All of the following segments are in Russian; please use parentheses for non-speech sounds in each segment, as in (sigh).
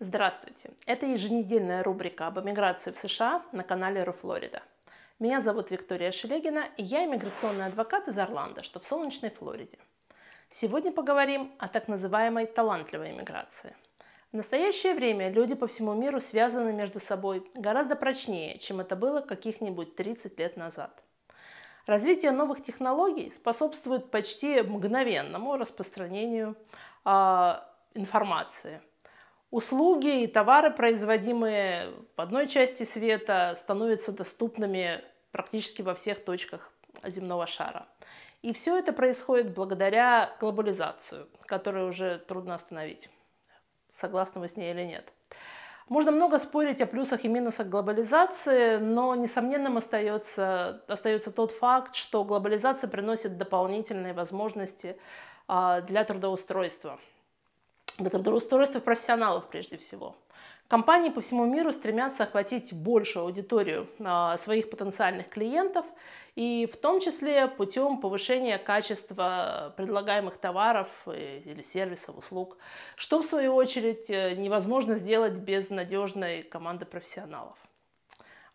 Здравствуйте! Это еженедельная рубрика об эмиграции в США на канале Ру Флорида. Меня зовут Виктория Шелегина, и я иммиграционный адвокат из Орландо, что в солнечной Флориде. Сегодня поговорим о так называемой талантливой иммиграции. В настоящее время люди по всему миру связаны между собой гораздо прочнее, чем это было каких-нибудь 30 лет назад. Развитие новых технологий способствует почти мгновенному распространению э, информации. Услуги и товары, производимые в одной части света, становятся доступными практически во всех точках земного шара. И все это происходит благодаря глобализации, которую уже трудно остановить, согласны вы с ней или нет. Можно много спорить о плюсах и минусах глобализации, но несомненным остается, остается тот факт, что глобализация приносит дополнительные возможности а, для трудоустройства для трудоустройства профессионалов прежде всего. Компании по всему миру стремятся охватить большую аудиторию а, своих потенциальных клиентов, и в том числе путем повышения качества предлагаемых товаров или сервисов, услуг, что в свою очередь э, невозможно сделать без надежной команды профессионалов.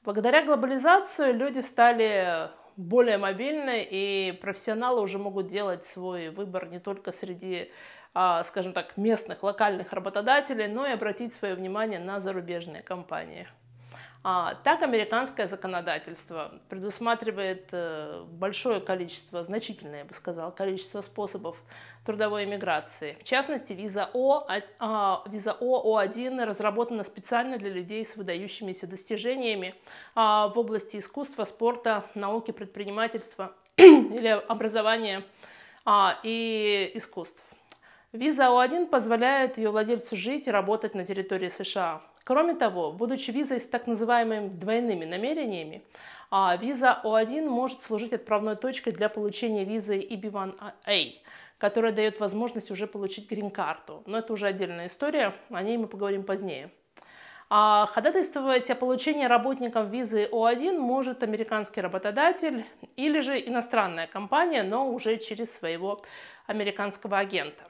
Благодаря глобализации люди стали более мобильны, и профессионалы уже могут делать свой выбор не только среди а, скажем так, местных, локальных работодателей, но и обратить свое внимание на зарубежные компании. А, так американское законодательство предусматривает э, большое количество, значительное, я бы сказала, количество способов трудовой миграции. В частности, виза О, а, виза О, О1 разработана специально для людей с выдающимися достижениями в области искусства, спорта, науки, предпринимательства (clears throat) или образования и искусств. Виза О1 позволяет ее владельцу жить и работать на территории США. Кроме того, будучи визой с так называемыми двойными намерениями, а виза О1 может служить отправной точкой для получения визы EB1A, а, которая дает возможность уже получить грин-карту. Но это уже отдельная история, о ней мы поговорим позднее. А ходатайствовать о получении работником визы О1 может американский работодатель или же иностранная компания, но уже через своего американского агента.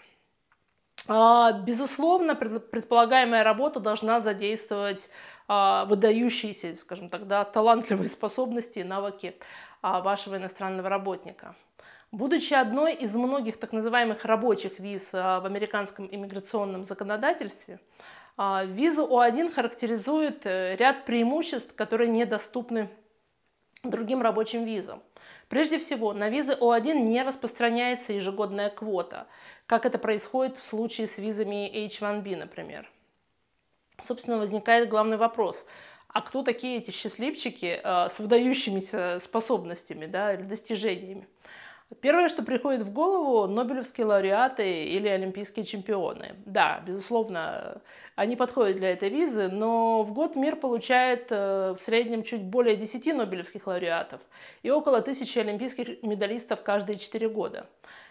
А, безусловно, предполагаемая работа должна задействовать а, выдающиеся, скажем так, да, талантливые способности и навыки а, вашего иностранного работника. Будучи одной из многих так называемых рабочих виз в американском иммиграционном законодательстве, визу О1 характеризует э, ряд преимуществ, которые недоступны другим рабочим визам. Прежде всего, на визы О1 не распространяется ежегодная квота, как это происходит в случае с визами H1B, например. Собственно, возникает главный вопрос. А кто такие эти счастливчики э, с выдающимися способностями да, или достижениями? Первое, что приходит в голову, Нобелевские лауреаты или олимпийские чемпионы. Да, безусловно, они подходят для этой визы, но в год мир получает э, в среднем чуть более 10 Нобелевских лауреатов и около тысячи олимпийских медалистов каждые 4 года.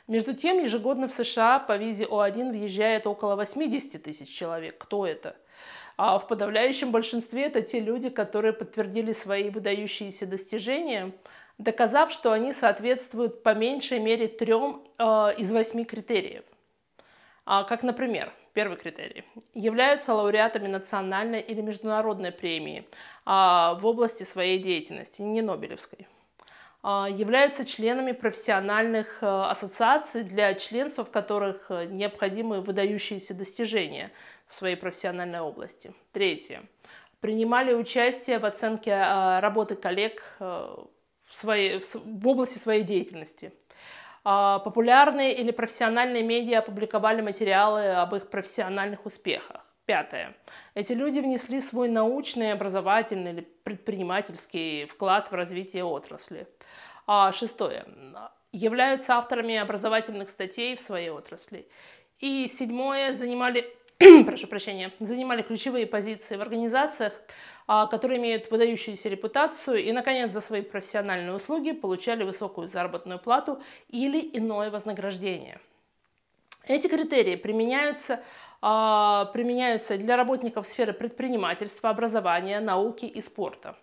Между тем, ежегодно в США по визе О1 въезжает около 80 тысяч человек. Кто это? А в подавляющем большинстве это те люди, которые подтвердили свои выдающиеся достижения – доказав, что они соответствуют по меньшей мере трем э, из восьми критериев. А, как, например, первый критерий. Являются лауреатами национальной или международной премии а, в области своей деятельности, не Нобелевской. А, являются членами профессиональных а, ассоциаций, для членства в которых э, необходимы выдающиеся достижения в своей профессиональной области. Третье. Принимали участие в оценке а, работы коллег в, своей, в области своей деятельности. А, популярные или профессиональные медиа опубликовали материалы об их профессиональных успехах. Пятое. Эти люди внесли свой научный, образовательный или предпринимательский вклад в развитие отрасли. А, шестое. Являются авторами образовательных статей в своей отрасли. И седьмое. Занимали (clears throat) прошу прощения, занимали ключевые позиции в организациях, а, которые имеют выдающуюся репутацию и, наконец, за свои профессиональные услуги получали высокую заработную плату или иное вознаграждение. Эти критерии применяются, а, применяются для работников сферы предпринимательства, образования, науки и спорта.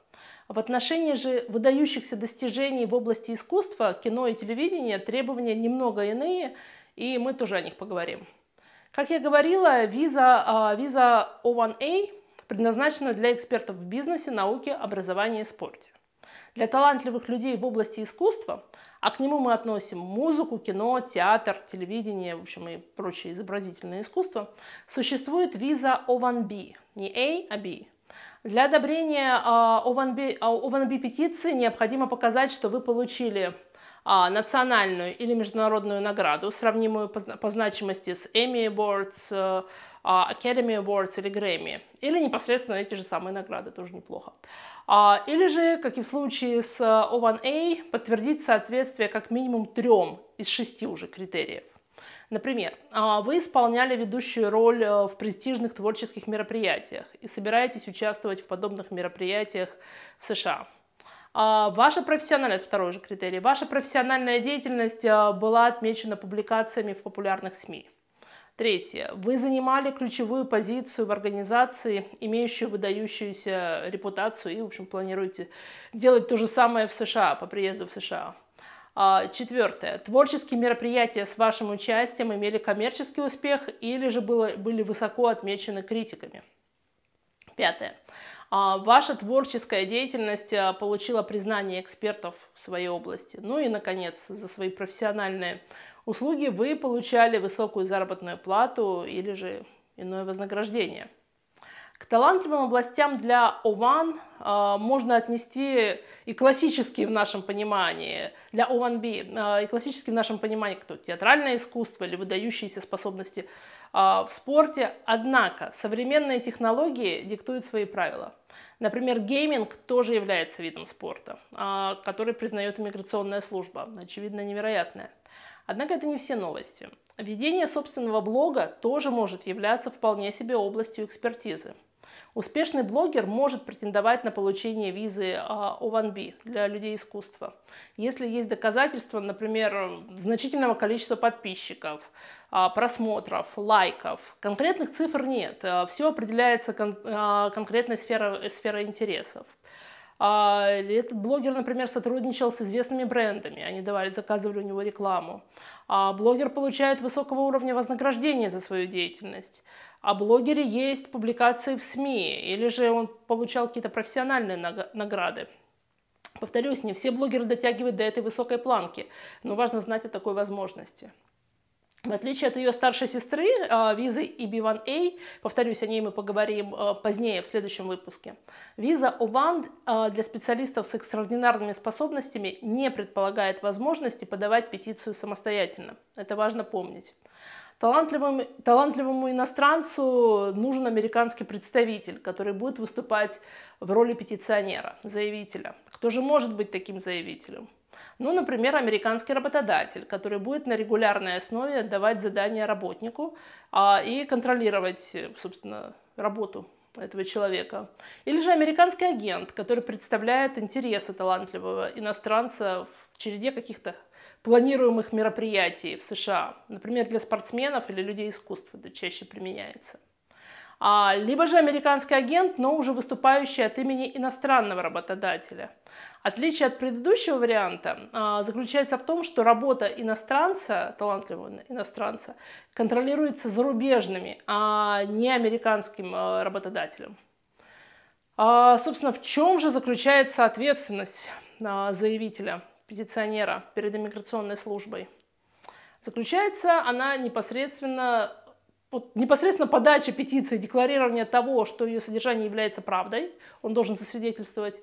В отношении же выдающихся достижений в области искусства, кино и телевидения требования немного иные, и мы тоже о них поговорим. Как я говорила, виза, а, виза O1A предназначена для экспертов в бизнесе, науке, образовании и спорте. Для талантливых людей в области искусства, а к нему мы относим музыку, кино, театр, телевидение, в общем, и прочее изобразительное искусство, существует виза O1B, не A, а B. Для одобрения а, ОВНБ-петиции а, необходимо показать, что вы получили а, национальную или международную награду, сравнимую по значимости с Emmy Awards, э, Academy Awards или Grammy, или непосредственно эти же самые награды, тоже неплохо. Или же, как и в случае с O1A, э, подтвердить соответствие как минимум трем из шести уже критериев. Например, а, вы исполняли ведущую роль э, в престижных творческих мероприятиях и собираетесь участвовать в подобных мероприятиях в США. А, ваша профессиональная, это второй же критерий, ваша профессиональная деятельность э, была отмечена публикациями в популярных СМИ. Третье. Вы занимали ключевую позицию в организации, имеющей выдающуюся репутацию и, в общем, планируете делать то же самое в США, по приезду в США. А, Четвертое. Творческие мероприятия с вашим участием имели коммерческий успех или же было, были высоко отмечены критиками. Пятое. А, ваша творческая деятельность а, получила признание экспертов в своей области. Ну и, наконец, за свои профессиональные услуги вы получали высокую заработную плату или же иное вознаграждение – к талантливым областям для Ован э, можно отнести и классические в нашем понимании, для Ованби, э, и классические в нашем понимании, кто театральное искусство или выдающиеся способности э, в спорте. Однако современные технологии диктуют свои правила. Например, гейминг тоже является видом спорта, э, который признает иммиграционная служба. Очевидно, невероятная. Однако это не все новости. Ведение собственного блога тоже может являться вполне себе областью экспертизы. Успешный блогер может претендовать на получение визы O1B а, для людей искусства. Если есть доказательства, например, значительного количества подписчиков, а, просмотров, лайков, конкретных цифр нет. Э, Все определяется кон а, конкретной сферой, сферой интересов. А, этот блогер, например, сотрудничал с известными брендами, они давали, заказывали у него рекламу. А блогер получает высокого уровня вознаграждения за свою деятельность. А блогере есть публикации в СМИ, или же он получал какие-то профессиональные награды. Повторюсь, не все блогеры дотягивают до этой высокой планки, но важно знать о такой возможности. В отличие от ее старшей сестры, э, визы EB1A, повторюсь, о ней мы поговорим э, позднее, в следующем выпуске, виза O1 э, для специалистов с экстраординарными способностями не предполагает возможности подавать петицию самостоятельно. Это важно помнить. Талантливому, талантливому иностранцу нужен американский представитель, который будет выступать в роли петиционера, заявителя. Кто же может быть таким заявителем? Ну, например, американский работодатель, который будет на регулярной основе давать задания работнику а, и контролировать, собственно, работу этого человека. Или же американский агент, который представляет интересы талантливого иностранца в череде каких-то планируемых мероприятий в США. Например, для спортсменов или людей искусства это чаще применяется. А, либо же американский агент, но уже выступающий от имени иностранного работодателя. Отличие от предыдущего варианта а, заключается в том, что работа иностранца, талантливого иностранца, контролируется зарубежными, а не американским а, работодателем. А, собственно, в чем же заключается ответственность заявителя, петиционера перед иммиграционной службой? Заключается она непосредственно вот, непосредственно подача петиции, декларирование того, что ее содержание является правдой, он должен засвидетельствовать,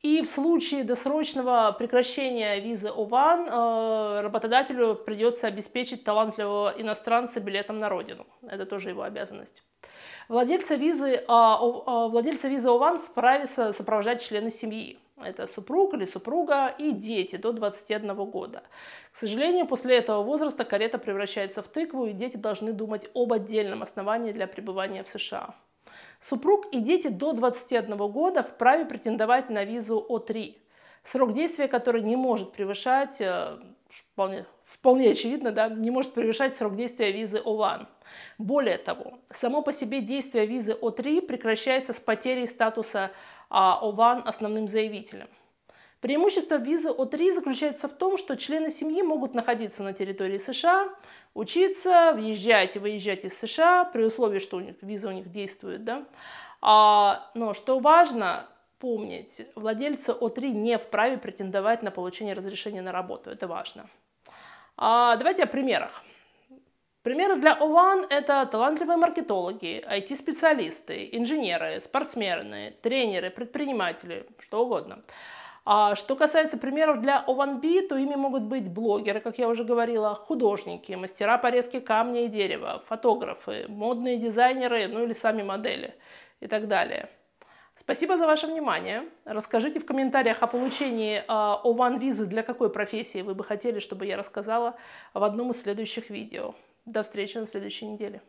и в случае досрочного прекращения визы ОВАН э, работодателю придется обеспечить талантливого иностранца билетом на родину. Это тоже его обязанность. Владельца визы, а, а, владельца визы ОВАН вправе сопровождать члены семьи. Это супруг или супруга и дети до 21 года. К сожалению, после этого возраста карета превращается в тыкву, и дети должны думать об отдельном основании для пребывания в США. Супруг и дети до 21 года вправе претендовать на визу О3, срок действия которой не может превышать, э, вполне, вполне очевидно, да, не может превышать срок действия визы О1. Более того, само по себе действие визы О3 прекращается с потерей статуса а, О1 основным заявителем. Преимущество визы О3 заключается в том, что члены семьи могут находиться на территории США, учиться, въезжать и выезжать из США, при условии, что у них, виза у них действует. Да? А, но что важно помнить, владельцы О3 не вправе претендовать на получение разрешения на работу. Это важно. А, давайте о примерах. Примеры для О1 – это талантливые маркетологи, IT-специалисты, инженеры, спортсмены, тренеры, предприниматели, что угодно – а что касается примеров для O1B, то ими могут быть блогеры, как я уже говорила, художники, мастера порезки камня и дерева, фотографы, модные дизайнеры, ну или сами модели и так далее. Спасибо за ваше внимание. Расскажите в комментариях о получении O1 а, визы для какой профессии вы бы хотели, чтобы я рассказала в одном из следующих видео. До встречи на следующей неделе.